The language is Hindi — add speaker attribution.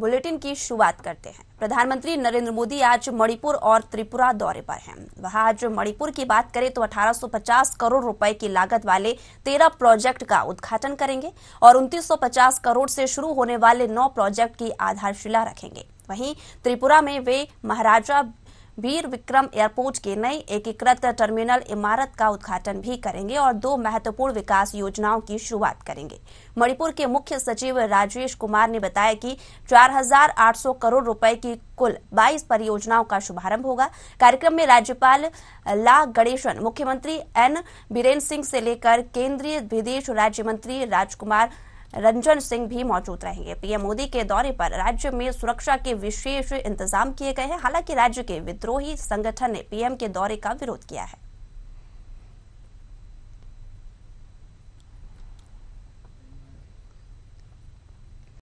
Speaker 1: बुलेटिन की शुरुआत करते हैं प्रधानमंत्री नरेंद्र मोदी आज मणिपुर और त्रिपुरा दौरे पर हैं। वहां आज मणिपुर की बात करें तो 1850 करोड़ रुपए की लागत वाले 13 प्रोजेक्ट का उद्घाटन करेंगे और 2950 करोड़ से शुरू होने वाले 9 प्रोजेक्ट की आधारशिला रखेंगे वहीं त्रिपुरा में वे महाराजा वीर विक्रम एयरपोर्ट के नए एकीकृत टर्मिनल इमारत का उद्घाटन भी करेंगे और दो महत्वपूर्ण विकास योजनाओं की शुरुआत करेंगे मणिपुर के मुख्य सचिव राजेश कुमार ने बताया कि 4,800 करोड़ रुपए की कुल 22 परियोजनाओं का शुभारंभ होगा कार्यक्रम में राज्यपाल ला गणेशन मुख्यमंत्री एन बीरेन्द्र सिंह से लेकर केंद्रीय विदेश राज्य मंत्री राजकुमार रंजन सिंह भी मौजूद रहेंगे पीएम मोदी के दौरे पर राज्य में सुरक्षा के विशेष इंतजाम किए गए हैं हालांकि राज्य के विद्रोही संगठन ने पीएम के दौरे का विरोध किया है